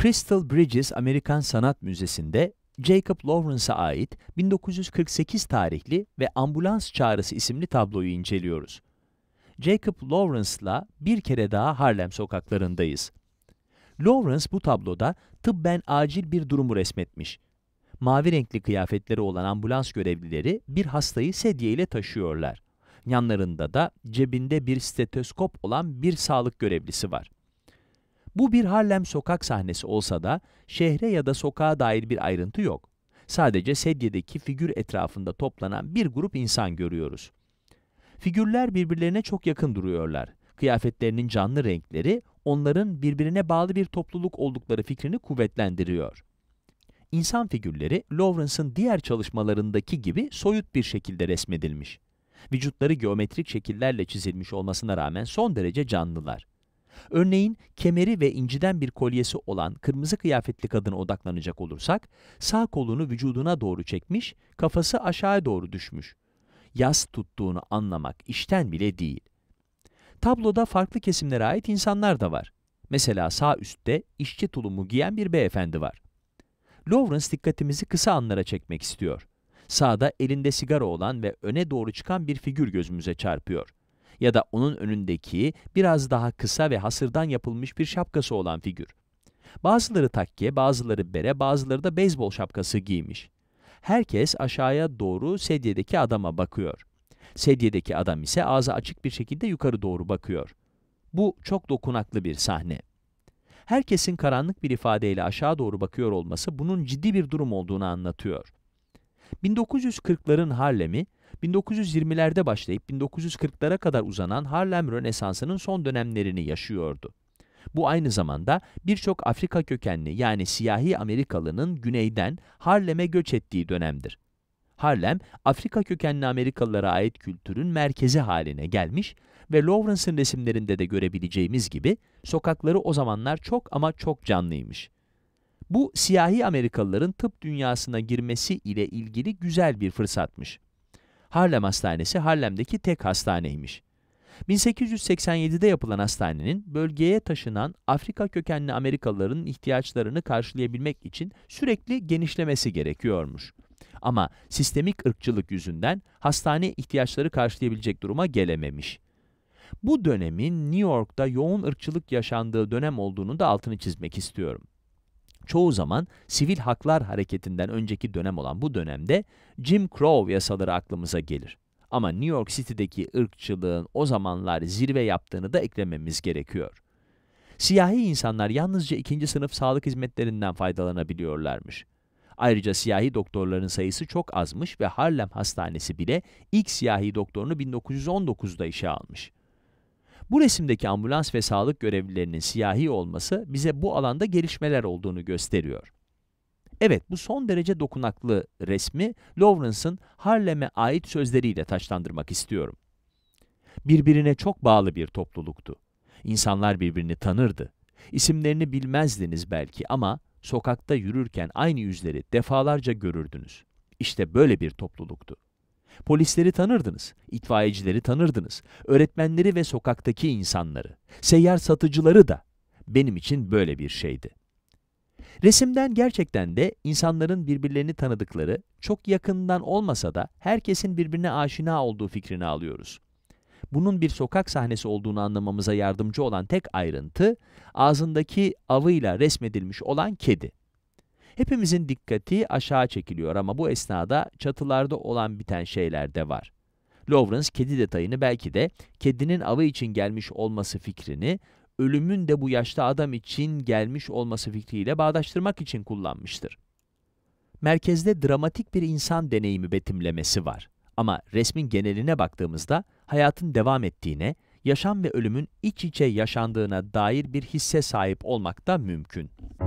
Crystal Bridges Amerikan Sanat Müzesi'nde Jacob Lawrence'a ait 1948 tarihli ve Ambulans Çağrısı isimli tabloyu inceliyoruz. Jacob Lawrence'la bir kere daha Harlem sokaklarındayız. Lawrence bu tabloda tıbben acil bir durumu resmetmiş. Mavi renkli kıyafetleri olan ambulans görevlileri bir hastayı sedye ile taşıyorlar. Yanlarında da cebinde bir stetoskop olan bir sağlık görevlisi var. Bu bir Harlem sokak sahnesi olsa da şehre ya da sokağa dair bir ayrıntı yok. Sadece sedyedeki figür etrafında toplanan bir grup insan görüyoruz. Figürler birbirlerine çok yakın duruyorlar. Kıyafetlerinin canlı renkleri onların birbirine bağlı bir topluluk oldukları fikrini kuvvetlendiriyor. İnsan figürleri Lawrence'ın diğer çalışmalarındaki gibi soyut bir şekilde resmedilmiş. Vücutları geometrik şekillerle çizilmiş olmasına rağmen son derece canlılar. Örneğin kemeri ve inciden bir kolyesi olan kırmızı kıyafetli kadına odaklanacak olursak, sağ kolunu vücuduna doğru çekmiş, kafası aşağıya doğru düşmüş. Yas tuttuğunu anlamak işten bile değil. Tabloda farklı kesimlere ait insanlar da var. Mesela sağ üstte işçi tulumu giyen bir beyefendi var. Lawrence dikkatimizi kısa anlara çekmek istiyor. Sağda elinde sigara olan ve öne doğru çıkan bir figür gözümüze çarpıyor ya da onun önündeki biraz daha kısa ve hasırdan yapılmış bir şapkası olan figür. Bazıları takke, bazıları bere, bazıları da beyzbol şapkası giymiş. Herkes aşağıya doğru sedyedeki adama bakıyor. Sedyedeki adam ise ağzı açık bir şekilde yukarı doğru bakıyor. Bu çok dokunaklı bir sahne. Herkesin karanlık bir ifadeyle aşağı doğru bakıyor olması bunun ciddi bir durum olduğunu anlatıyor. 1940'ların Harlem'i, 1920'lerde başlayıp 1940'lara kadar uzanan Harlem Rönesansı'nın son dönemlerini yaşıyordu. Bu aynı zamanda birçok Afrika kökenli yani siyahi Amerikalının güneyden Harlem'e göç ettiği dönemdir. Harlem, Afrika kökenli Amerikalılara ait kültürün merkezi haline gelmiş ve Lawrence'ın resimlerinde de görebileceğimiz gibi sokakları o zamanlar çok ama çok canlıymış. Bu siyahi Amerikalıların tıp dünyasına girmesi ile ilgili güzel bir fırsatmış. Harlem Hastanesi Harlem'deki tek hastaneymiş. 1887'de yapılan hastanenin bölgeye taşınan Afrika kökenli Amerikalıların ihtiyaçlarını karşılayabilmek için sürekli genişlemesi gerekiyormuş. Ama sistemik ırkçılık yüzünden hastane ihtiyaçları karşılayabilecek duruma gelememiş. Bu dönemin New York'ta yoğun ırkçılık yaşandığı dönem olduğunu da altını çizmek istiyorum çoğu zaman sivil haklar hareketinden önceki dönem olan bu dönemde Jim Crow yasaları aklımıza gelir. Ama New York City'deki ırkçılığın o zamanlar zirve yaptığını da eklememiz gerekiyor. Siyahi insanlar yalnızca ikinci sınıf sağlık hizmetlerinden faydalanabiliyorlarmış. Ayrıca siyahi doktorların sayısı çok azmış ve Harlem Hastanesi bile ilk siyahi doktorunu 1919'da işe almış. Bu resimdeki ambulans ve sağlık görevlilerinin siyahi olması bize bu alanda gelişmeler olduğunu gösteriyor. Evet, bu son derece dokunaklı resmi Lawrence'ın Harlem'e ait sözleriyle taçlandırmak istiyorum. Birbirine çok bağlı bir topluluktu. İnsanlar birbirini tanırdı. İsimlerini bilmezdiniz belki ama sokakta yürürken aynı yüzleri defalarca görürdünüz. İşte böyle bir topluluktu. Polisleri tanırdınız, itfaiyecileri tanırdınız, öğretmenleri ve sokaktaki insanları, seyyar satıcıları da benim için böyle bir şeydi. Resimden gerçekten de insanların birbirlerini tanıdıkları, çok yakından olmasa da herkesin birbirine aşina olduğu fikrini alıyoruz. Bunun bir sokak sahnesi olduğunu anlamamıza yardımcı olan tek ayrıntı, ağzındaki avıyla resmedilmiş olan kedi. Hepimizin dikkati aşağı çekiliyor ama bu esnada çatılarda olan biten şeyler de var. Lawrence kedi detayını belki de kedinin avı için gelmiş olması fikrini, ölümün de bu yaşlı adam için gelmiş olması fikriyle bağdaştırmak için kullanmıştır. Merkezde dramatik bir insan deneyimi betimlemesi var. Ama resmin geneline baktığımızda hayatın devam ettiğine, yaşam ve ölümün iç içe yaşandığına dair bir hisse sahip olmak da mümkün.